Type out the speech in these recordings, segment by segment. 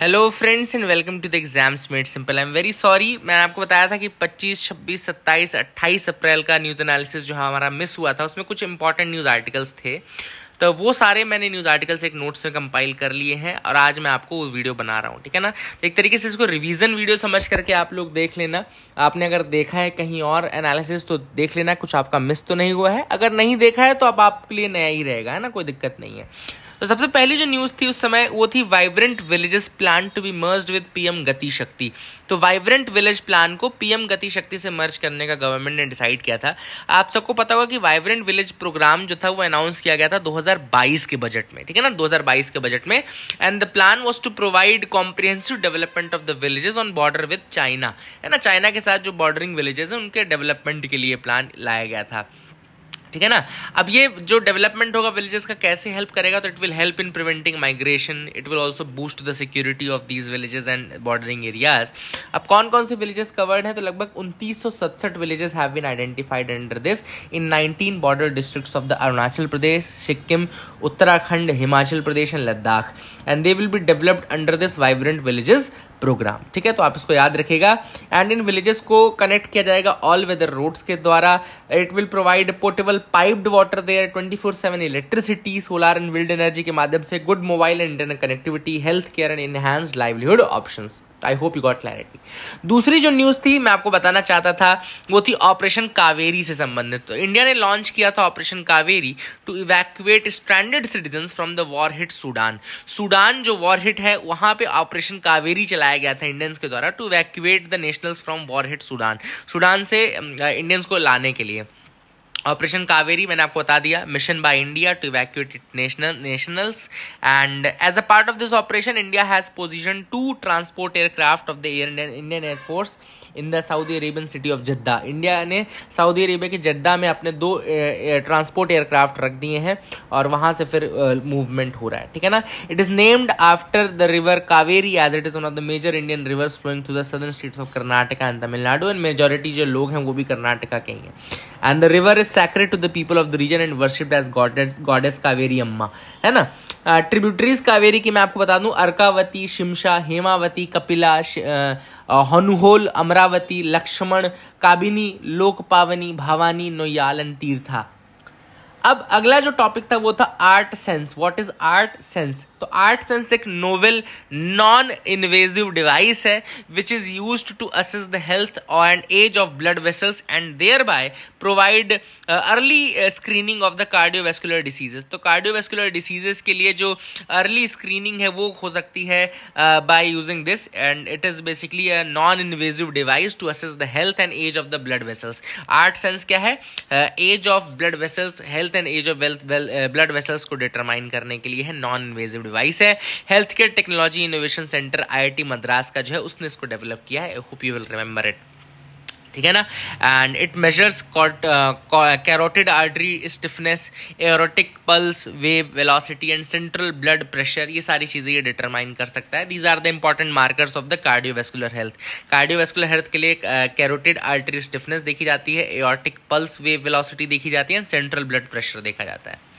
Hello friends and welcome to the exams made simple I am very sorry मैंने आपको बताया था कि 25, 26, 27, 28 अप्रैल का न्यूज़ एनालिसिस जो हमारा मिस हुआ था उसमें कुछ इंपॉर्टेंट न्यूज़ आर्टिकल्स थे तो वो सारे मैंने न्यूज़ आर्टिकल्स एक नोट्स में कंपाइल कर लिए हैं और आज मैं आपको वो वीडियो बना रहा हूँ ठीक है ना एक तरीके से इसको रिविज़न वीडियो समझ करके आप लोग देख लेना आपने अगर देखा है कहीं और एनालिसिस तो देख लेना कुछ आपका मिस तो नहीं हुआ है अगर नहीं देखा है तो अब आपके लिए नया ही रहेगा है ना कोई दिक्कत नहीं है तो सबसे पहली जो न्यूज़ थी उस समय वो थी vibrant villages plan to be merge with PM Gati Shakti तो वाइब्रेंट विलेज प्लान को पीएम गति शक्ति से मर्ज करने का गवर्नमेंट ने डिसाइड किया था आप सबको पता होगा कि वाइब्रेंट विलेज प्रोग्राम जो था वो अनाउंस किया गया था 2022 के बजट में ठीक है ना 2022 के बजट में and the plan was to provide comprehensive development of the villages on border with China है ना चाइना के साथ जो बॉर्डरिंग विलेजेस है उनके डेवलपमेंट के लिए प्लान लाया गया था ठीक है ना अब ये जो डेवलपमेंट होगा विलेजेस का कैसे हेल्प करेगा तो it will help in preventing migration it will also boost the security of these villages and bordering areas अब कौन कौन से विलेजेस कवर्ड है तो लगभग उनतीस सौ सड़सठ villages have been identified under this in nineteen border district of the Arunachal Pradesh Sikkim Uttarakhand Himachal Pradesh and Ladakh and they will be developed under this vibrant villages programme ठीक है तो आप इसको याद रखेगा एंड इन विलेजेस को कनेक्ट किया जाएगा ऑल वेदर रोड्स के द्वारा it will provide portable piped water there twenty four seven electricity solar and wind energy के माध्यम से good mobile and internet connectivity health care and enhanced livelihood options I hope you got clarity दूसरी जो news थी मैं आपको बताना चाहता था वो थी ऑपरेशन कावेरी से संबंधित तो इंडिया ने लॉन्च किया था operation Kaveri to evacuate standard citizen from the war hit Sudan Sudan जो वॉर हिट है वहाँ पे ऑपरेशन कावेरी चलाया गया था इंडियंस के द्वारा to evacuate the nationals from war hit Sudan Sudan से इंडियंस को लाने के लिए ऑपरेशन कावेरी मैंने आपको बता दिया mission by India to evacuate national nationals and as a part of this operation India has position to transport aircraft of the air Indian air force in the Saudi Arabian city of Jeddah India ने Saudi Arabia के Jeddah में अपने दो transport aircraft रख दिए हैं और वहाँ से फिर मूवमेंट हो रहा है ठीक है ना it is named after the river Kaveri as it is one of the major Indian rivers flowing through the southern states of Karnataka and Tamil Nadu and majority जो लोग हैं वो भी कर्नाटका के ही हैं and the river is sacred to the people of the region and worship as goddess goddess Kaveri Amma है ना ट्रिब्यूटरीज uh, कावेरी की मैं आपको बता दूं Arkavathi Shimsha Hemavathi Kapila uh, uh, Hanuhole Amaravathi Lakshmana Kabini Lokapavani Bhavani Noyyal and Tirtha अब अगला जो टॉपिक था वो था art sense what is art sense तो आर्ट सेंस एक नोवेल नॉन इन्वेजिव डिवाइस है which is use to assess the health and age of blood vessels and thereby provide early screening of the cardiovascular diseases तो cardiovascular diseases के लिए जो early screening है वो हो सकती है by using this and it is basically a non invasive device to assess the health and age of the blood vessels ARTSENS क्या है age of blood vessels health and age of blood vessels को determine करने के लिए है non invasive device device है health care technology innovation centre IIT Madras का जो है उसने इसको डेवलप किया है hope you will remember it ठीक है ना and it measures carotid artery stiffness aortic pulse wave velocity and central blood pressure ये सारी चीज़ें ये डिटरमाइन कर सकता है these are the important markers of the cardiovascular health cardiovascular health के लिए कैरोटिड आर्टरी स्टिफनेस देखी जाती है एरोटिक पल्स वेव वेलोसिटी देखी जाती है एंड सेंट्रल ब्लड प्रेशर देखा जाता है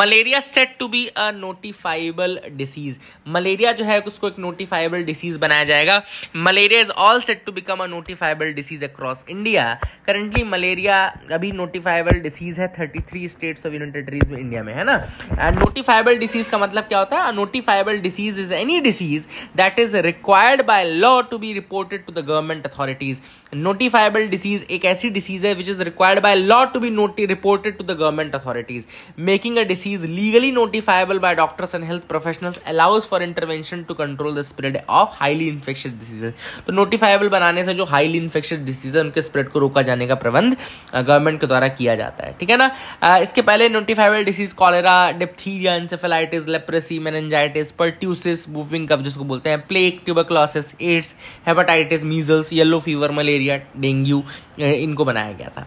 malaria set to be a notifiable disease malaria जो है उसको एक नोटिफाइबल डिसीज बनाया जाएगा malaria is all set to become a notifiable disease across India currently malaria अभी नोटिफाइबल डिसीज है 33 स्टेट्स ऑफ यूनाइटेड टेरिटरीज में इंडिया में है ना एंड नोटिफाइबल डिसीज का मतलब क्या होता है notifiable disease is any disease that is required by law to be reported to the government authorities notifiable disease एक ऐसी डिसीज है which is required by law to be reported to the government authorities making a disease legally notifiable by doctors and health professionals allows for intervention to control the spread of highly infectious diseases तो notifiable बनाने से जो highly infectious diseases उनके spread को रोका जाने का प्रबंध government के द्वारा किया जाता है ठीक है ना इसके पहले notifiable disease cholera diphtheria encephalitis leprosy meningitis pertussis whooping cough जिसको बोलते हैं plague tuberculosis aids hepatitis measles yellow fever malaria dengue इनको बनाया गया था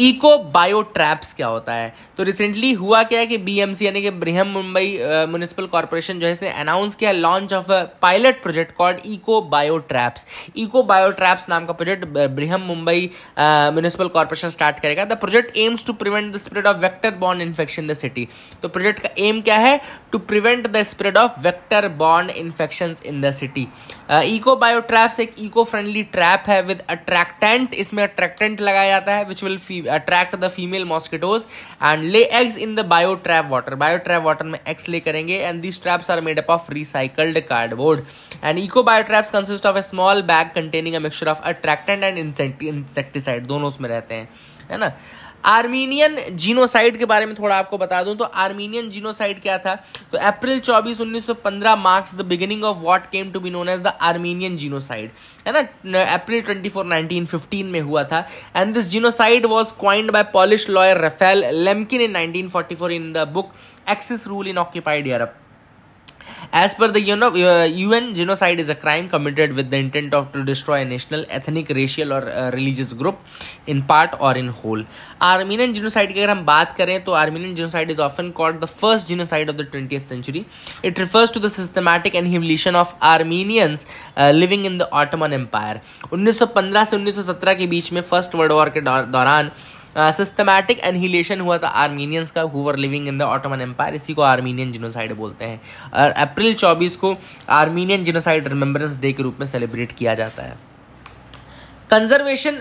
इको बायो ट्रैप्स क्या होता है तो रिसेंटली हुआ क्या है कि बीएमसी यानी कि ब्रिहम मुंबई म्यूनिसिपल कॉर्पोरेशन जो है इसने अनाउंस किया launch of a pilot project called eco bio traps eco bio traps नाम का project Brihan Mumbai municipal corporation start करेगा the project aims to prevent the spread of vector बॉन्ड इन्फेक्शन इन द सिटी तो project का aim क्या है to prevent the spread of vector बॉन्ड infection in the city eco bio traps एक eco friendly trap है with attractant इसमें attractant लगाया जाता है which will attract the female mosquitoes and lay eggs in the bio trap water bio trap water में eggs lay करेंगे and this traps are made up of recycled cardboard and eco bio traps consist of a small bag containing a mixture of attractant and insecticide दोनों उसमें रहते हैं है ना Armenian genocide के बारे में थोड़ा आपको बता दूं तो आर्मीनियन जीनोसाइड क्या था तो April 24 1915 marks the beginning of what came to be known as the Armenian genocide है ना अप्रैल 24 1915 में हुआ था and this genocide was coined by Polish lawyer Raphael Lemkin in 1944 in the book Axis Rule in Occupied Europe As per the UN, uh, genocide is a crime committed with the intent of to destroy a national, ethnic, racial और uh, religious group in part or in whole. Armenian genocide If we talk about it, तो Armenian genocide is often called the first genocide of the 20th century. It refers to the systematic annihilation of Armenians uh, living in the Ottoman Empire. 1915 से 1917 के बीच में First World War के systematic uh, annihilation हुआ था Armenians का who living in the Ottoman Empire इसी को आर्मीनियन जिनोसाइड बोलते हैं और अप्रैल चौबीस को आर्मीनियन जिनोसाइड रिमेम्बरेंस डे के रूप में सेलिब्रेट किया जाता है conservation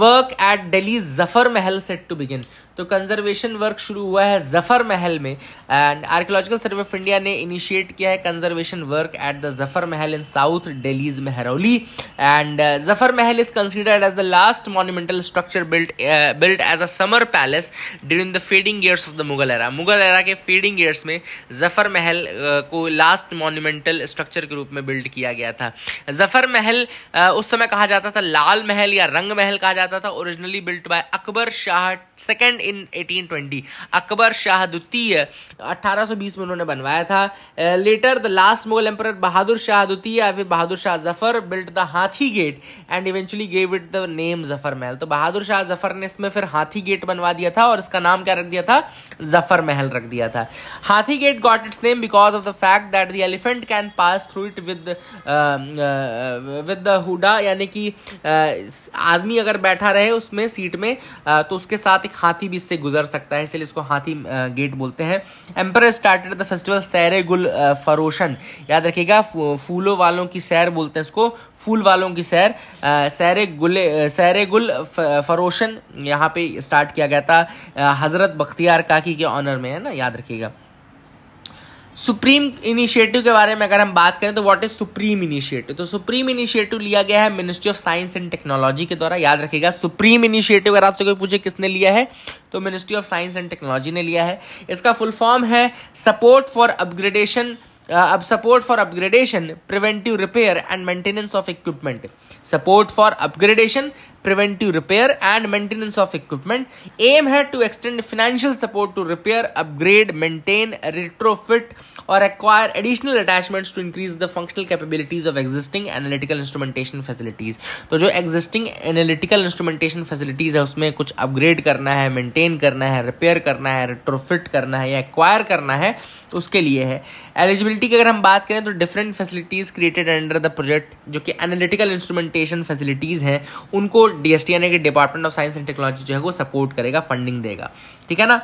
work at Delhi Zafar Mahal set to begin तो कंजर्वेशन वर्क शुरू हुआ है जफर महल में and Archaeological Survey of India ने इनिशिएट किया है conservation work at the Zafar Mahal in south Delhi's Mehrauli and Zafar Mahal is considered as the last monumental structure built built as a summer palace during the fading years of the Mughal era Mughal era के fading years में जफर महल uh, को last monumental structure के रूप में build किया गया था जफर महल uh, उस समय कहा जाता था लाल महल या रंग महल कहा जाता था originally built by Akbar Shah second in 1820 Akbar Shah द्वितीय 1820 में उन्होंने बनवाया था later the last Mughal emperor Bahadur Shah द्वितीय या फिर Bahadur Shah Zafar built the Hathi gate and eventually gave it the name Zafar Mahal तो बहादुर शाह जफर ने इसमें फिर हाथी गेट बनवा दिया था और इसका नाम क्या रख दिया था जफर महल रख दिया था Hathi gate got its name because of the fact that the elephant can pass through it with with the howdah यानी कि आदमी अगर बैठा रहे उसमें सीट में तो उसके साथ एक हाथी भी इससे गुजर सकता है इसलिए इसको हाथी गेट बोलते हैं एम्पर स्टार्टेड द फेस्टिवल सैर गुल फरोशन याद रखिएगा फूलों वालों की सैर बोलते हैं इसको फूल वालों की सैर सैर गुल सैर गुल फरोशन यहाँ पे स्टार्ट किया गया था हज़रत बख्तियार काकी के ऑनर में है ना याद रखिएगा सुप्रीम इनिशिएटिव के बारे में अगर हम बात करें तो व्हाट इज सुप्रीम इनिशिएटिव तो सुप्रीम इनिशिएटिव लिया गया है Ministry of Science and Technology के द्वारा याद रखिएगा सुप्रीम इनिशिएटिव अगर आपसे कोई पूछे किसने लिया है तो ministry of Science and Technology ने लिया है इसका फुल फॉर्म है सपोर्ट फॉर अपग्रेडेशन अब support for upgradation preventive repair and maintenance of equipment support for upgradation preventive repair and maintenance of equipment aim है to extend financial support to repair upgrade maintain retrofit और acquire additional attachments to increase the functional capabilities of existing analytical instrumentation facilities तो जो existing analytical instrumentation facilities है उसमें कुछ upgrade करना है maintain करना है repair करना है retrofit करना है या acquire करना है उसके लिए है eligibility की अगर हम बात करें तो different facilities created under the project जो कि analytical instrumentation facilities हैं उनको डीएसटी यानी कि Department of Science and Technology जो है वो सपोर्ट करेगा फंडिंग देगा ठीक है ना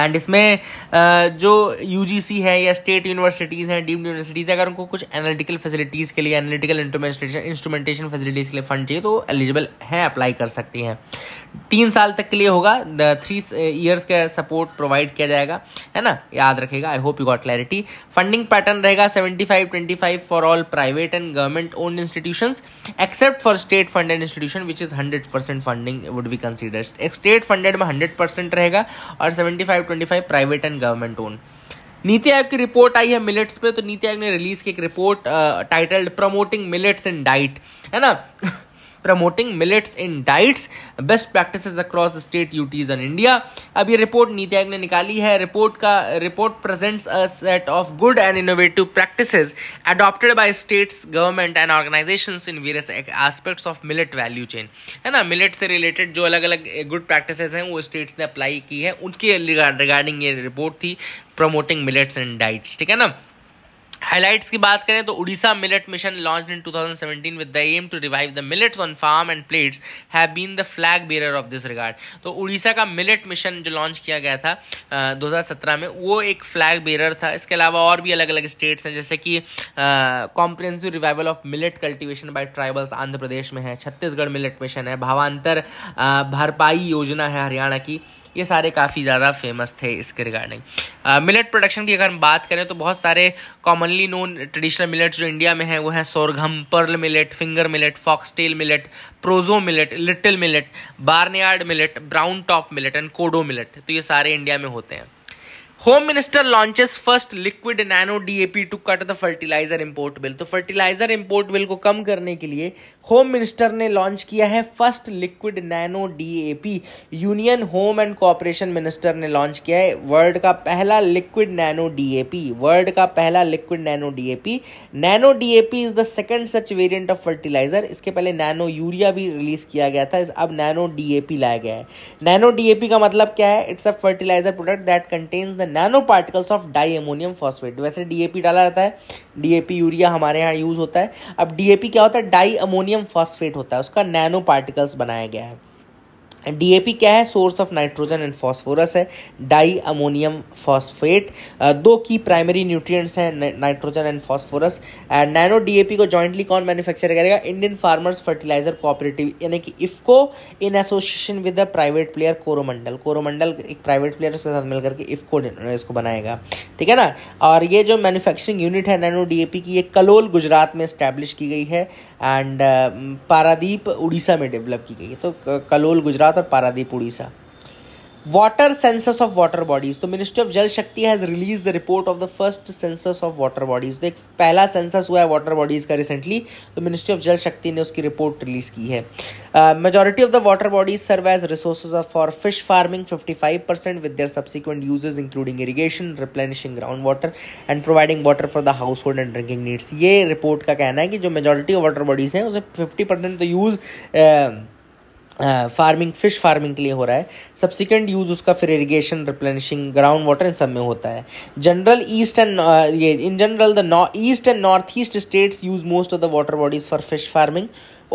एंड इसमें uh, जो यू है या स्टेट यूनिवर्सिटीज़ हैं डीम्ड यूनिवर्सिटीज़ अगर उनको कुछ एनालिटिकल फैसिलिटीज़ के लिए एनालिटिकल इंस्ट्रूमेंटेशन इंस्ट्रूमेंटेशन फैसिलिटीज़ के लिए फंड चाहिए तो एलिजिबल हैं अप्लाई कर सकती हैं तीन साल तक के लिए होगा थ्री ईयर्स uh, का सपोर्ट प्रोवाइड किया जाएगा है ना याद रखेगा I hope you got clarity funding pattern रहेगा seventy five twenty five for all private and government own institution except for state funded institution which is hundred percent funding would be considered state funded में hundred percent रहेगा और seventy five five twenty five private and government own NITI Aayog की report आई है millets पे तो नीति आयोग ने रिलीज की एक report titled promoting millets in diet है ना promoting millets in diets best practice across state UTs in India अब ये रिपोर्ट नीति आयोग ने निकाली है रिपोर्ट का report presents a set of good and innovative practice adopted by states government and organisation in various aspects of millet value chain है ना मिलेट से रिलेटेड जो अलग अलग गुड प्रैक्टिस हैं वो स्टेट्स ने अप्लाई की है उनकी रिगार्डिंग ये रिपोर्ट थी प्रमोटिंग मिलेट्स एंड डाइट्स ठीक है ना हाइलाइट्स की बात करें तो Odisha millet mission launch in 2017 with the aim to revive the millets on farm and plates have been the flag bearer of this regard तो उड़ीसा का मिलेट मिशन जो लॉन्च किया गया था आ, 2017 में वो एक फ्लैग बेरर था इसके अलावा और भी अलग अलग स्टेट्स हैं जैसे कि comprehensive revival of millet cultivation by tribals Andhra Pradesh में है छत्तीसगढ़ मिलेट मिशन है भावांतर भरपाई योजना है हरियाणा की ये सारे काफ़ी ज़्यादा फेमस थे इसके रिगार्डिंग मिलेट प्रोडक्शन की अगर हम बात करें तो बहुत सारे कॉमनली नोन ट्रेडिशनल मिलेट्स जो इंडिया में हैं वो हैं sorghum pearl millet finger millet foxtail millet proso millet little millet barnyard millet brown top millet and kodo millet तो ये सारे इंडिया में होते हैं home minister launches first liquid nano DAP to cut the fertiliser import bill तो fertiliser import bill को कम करने के लिए होम मिनिस्टर ने लॉन्च किया है first liquid nano DAP union home and cooperation minister ने लॉन्च किया है वर्ल्ड का पहला लिक्विड नैनो डीएपी वर्ल्ड का पहला liquid nano DAP nano DAP is the second such variant of fertiliser इसके पहले नैनो यूरिया भी रिलीज किया गया था अब नैनो डीएपी लाया गया है नैनो डीएपी का मतलब क्या है it's a fertiliser product that contains the nano particles of di ammonium phosphate वैसे डीएपी डाला जाता है डीएपी यूरिया हमारे यहाँ यूज़ होता है अब डीएपी क्या होता है डाई अमोनियम फॉस्फेट होता है उसका नैनो पार्टिकल्स बनाया गया है डीएपी क्या है source of nitrogen and phosphorus है डाई अमोनियम फॉस्फेट दो की प्राइमरी न्यूट्रिएंट्स हैं nitrogen and phosphorus and nano DAP को जॉइंटली कौन मैन्युफैक्चर करेगा इंडियन फार्मर्स फर्टिलाइजर कोऑपरेटिव यानी कि IFFCO in association with the private player Coromandel Coromandel एक प्राइवेट प्लेयर उसके साथ मिलकर के इफको इसको बनाएगा ठीक है ना और ये जो मैनुफैक्चरिंग यूनिट है नैनो डीएपी की ये कलोल गुजरात में स्टैब्लिश की गई है एंड uh, पारादीप उड़ीसा में डेवलप की गई है तो कलोल गुजरात गुजरात और Paradip Odisha water census of water bodies तो ministry of Jal Shakti has release the report of the first census of water bodies तो एक पहला सेंसस हुआ है वाटर बॉडीज़ का रिसेंटली तो मिनिस्ट्री ऑफ जल शक्ति ने उसकी रिपोर्ट रिलीज़ की है majority of the water bodies serve as resource for fish farming fifty five percent with their subsequent uses including irrigation replenishing ground water and providing water for the household and drinking needs ये report का कहना है कि जो majority of water bodies हैं उसमें fifty percent तो use farming fish farming के लिए हो रहा है सब्सिक्वेंट यूज़ उसका फिर इरिगेशन रिप्लेनिशिंग ग्राउंड वाटर इन सब में होता है जनरल ईस्ट एंड ये in general the east and north east states use most of the water bodies for fish farming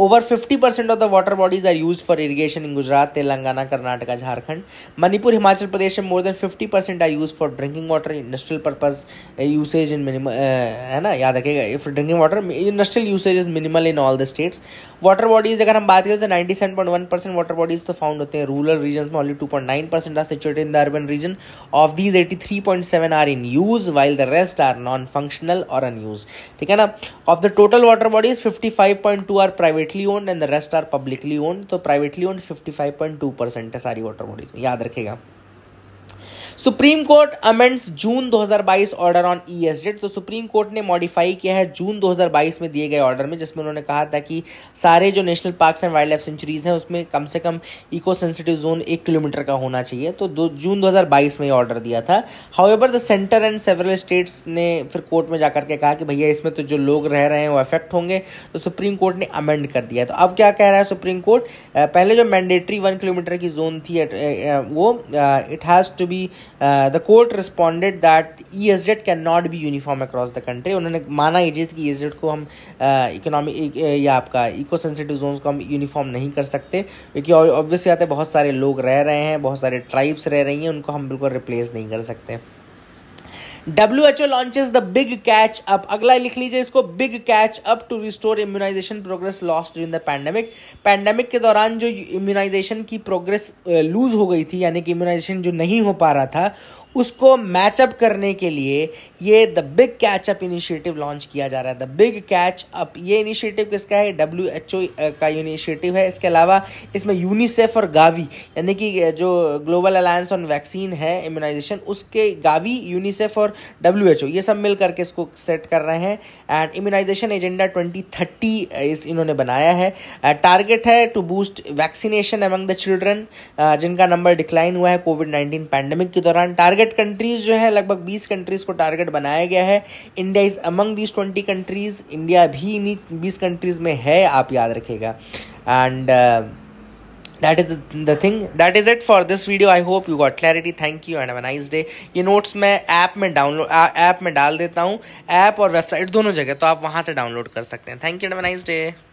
Over 50% of the water bodies are used for irrigation in Gujarat, Telangana, Karnataka, Jharkhand. Manipur, Himachal Pradesh, more than 50% are used for drinking water, industrial purpose, uh, usage in minimal. Uh, if drinking water, industrial usage is minimal in all the states. Water bodies, if we talk about 97.1% water bodies are found in rural regions, only 2.9% are situated in the urban region. Of these, 83.7 are in use, while the rest are non functional or unused. Of the total water bodies, 55.2 are private privately owned and the rest are publicly owned तो privately owned 55.2 percent है सारी वाटर बॉडीज में याद रखेगा supreme court amends June 2022 order on E तो supreme court ने मॉडिफाई किया है जून 2022 में दिए गए ऑर्डर में जिसमें उन्होंने कहा था कि सारे जो national parks and wildlife sanctuaries हैं उसमें कम से कम इको सेंसिटिव जोन एक किलोमीटर का होना चाहिए तो दो जून 2022 में ऑर्डर दिया था however the centre and several states ने फिर कोर्ट में जाकर के कहा कि भैया इसमें तो जो लोग रह रहे हैं वो अफेक्ट होंगे तो सुप्रीम कोर्ट ने अमेंड कर दिया तो अब क्या कह रहा है सुप्रीम कोर्ट पहले जो मैंडेटरी वन किलोमीटर की जोन थी वो it has to be uh, the court responded that ESZ cannot be uniform across the country उन्होंने माना ये चीज़ कि ESZ को हम इकोनॉमी uh, uh, या आपका इको सेंसिटिव जोन को हम यूनिफॉर्म नहीं कर सकते क्योंकि ऑब्वियसली आते बहुत सारे लोग रह रहे हैं बहुत सारे ट्राइब्स रह रही हैं उनको हम बिल्कुल रिप्लेस नहीं कर सकते W H O launches the big catch up अगला लिख लीजिए इसको big catch up to restore immunisation progress lost during the pandemic pandemic के दौरान जो इम्यूनाइजेशन की प्रोग्रेस लूज हो गई थी यानी कि इम्यूनाइजेशन जो नहीं हो पा रहा था उसको मैचअप करने के लिए ये the big catch up initiative launch किया जा रहा है द बिग कैच अप ये इनिशिएटिव किसका है डब्ल्यू एच ओ का इनिशिएटिव है इसके अलावा इसमें यूनिसेफ और गावी यानी कि जो ग्लोबल अलायंस ऑन वैक्सीन है इम्यूनाइजेशन उसके गावी यूनिसेफ और डब्ल्यू एच ओ ये सब मिल करके इसको सेट कर रहे हैं and immunization agenda twenty thirty इस इन्होंने बनाया है टारगेट है to boost vaccination among the children जिनका नंबर डिक्लाइन हुआ है कोविड नाइन्टीन पैंडमिक के दौरान टारगेट टारगेट कंट्रीज जो है लगभग 20 कंट्रीज को टारगेट बनाया गया है India is among these 20 countries India भी इन्हीं बीस कंट्रीज में है आप याद रखेगा and that is the thing that is it for this video I hope you got clarity thank you and nice day ये नोट्स मैं ऐप में डाउनलोड ऐप में डाल देता हूँ ऐप और वेबसाइट दोनों जगह तो आप वहाँ से डाउनलोड कर सकते हैं thank you and nice day